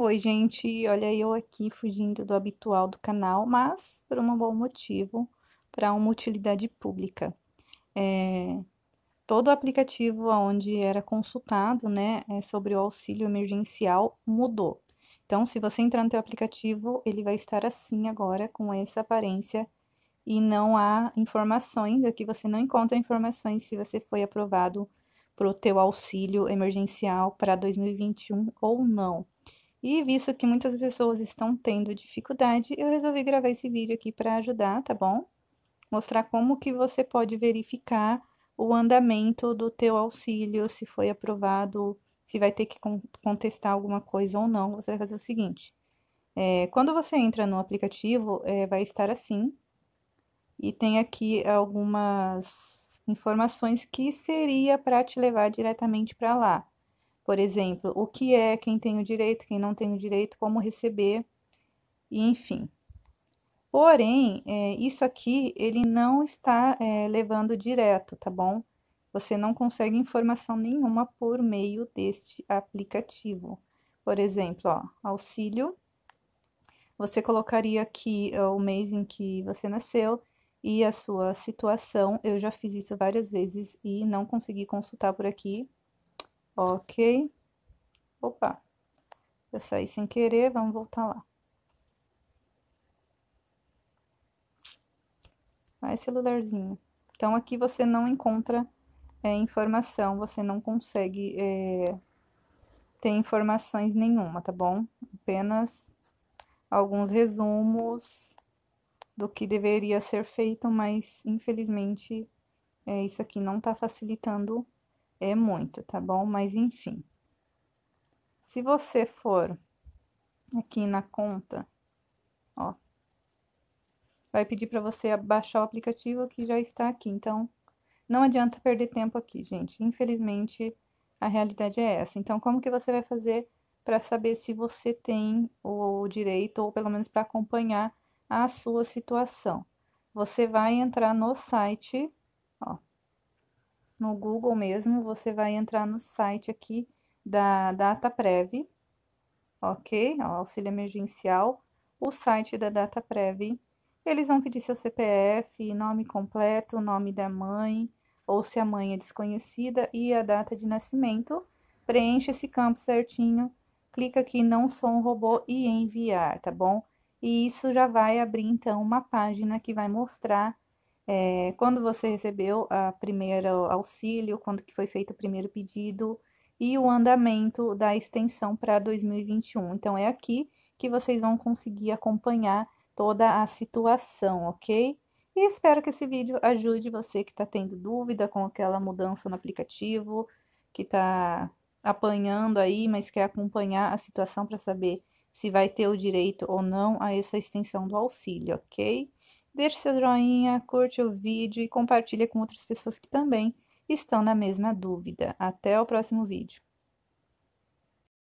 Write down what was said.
Oi, gente. Olha eu aqui fugindo do habitual do canal, mas por um bom motivo, para uma utilidade pública. É, todo aplicativo onde era consultado, né, é, sobre o auxílio emergencial mudou. Então, se você entrar no seu aplicativo, ele vai estar assim agora, com essa aparência, e não há informações, aqui você não encontra informações se você foi aprovado para o teu auxílio emergencial para 2021 ou não. E visto que muitas pessoas estão tendo dificuldade, eu resolvi gravar esse vídeo aqui para ajudar, tá bom? Mostrar como que você pode verificar o andamento do teu auxílio, se foi aprovado, se vai ter que contestar alguma coisa ou não. Você vai fazer o seguinte, é, quando você entra no aplicativo, é, vai estar assim, e tem aqui algumas informações que seria para te levar diretamente para lá. Por exemplo, o que é, quem tem o direito, quem não tem o direito, como receber, e enfim. Porém, é, isso aqui ele não está é, levando direto, tá bom? Você não consegue informação nenhuma por meio deste aplicativo. Por exemplo, ó, auxílio. Você colocaria aqui ó, é, o mês em que você nasceu e a sua situação. Eu já fiz isso várias vezes e não consegui consultar por aqui. Ok. Opa, eu saí sem querer, vamos voltar lá. Vai, celularzinho. Então, aqui você não encontra é, informação, você não consegue é, ter informações nenhuma, tá bom? Apenas alguns resumos do que deveria ser feito, mas infelizmente é, isso aqui não está facilitando é muito, tá bom? Mas enfim. Se você for aqui na conta, ó, vai pedir para você baixar o aplicativo que já está aqui. Então, não adianta perder tempo aqui, gente. Infelizmente, a realidade é essa. Então, como que você vai fazer para saber se você tem o direito ou pelo menos para acompanhar a sua situação? Você vai entrar no site, ó, no Google mesmo, você vai entrar no site aqui da Data Prev, ok? auxílio emergencial, o site da Data Prev. Eles vão pedir seu CPF, nome completo, nome da mãe, ou se a mãe é desconhecida, e a data de nascimento. Preencha esse campo certinho, clica aqui não sou um robô e enviar, tá bom? E isso já vai abrir então uma página que vai mostrar é, quando você recebeu a primeira auxílio, quando que foi feito o primeiro pedido e o andamento da extensão para 2021. Então é aqui que vocês vão conseguir acompanhar toda a situação, ok? E espero que esse vídeo ajude você que está tendo dúvida com aquela mudança no aplicativo, que está apanhando aí, mas quer acompanhar a situação para saber se vai ter o direito ou não a essa extensão do auxílio, ok? deixe seu joinha, curte o vídeo e compartilhe com outras pessoas que também estão na mesma dúvida. Até o próximo vídeo.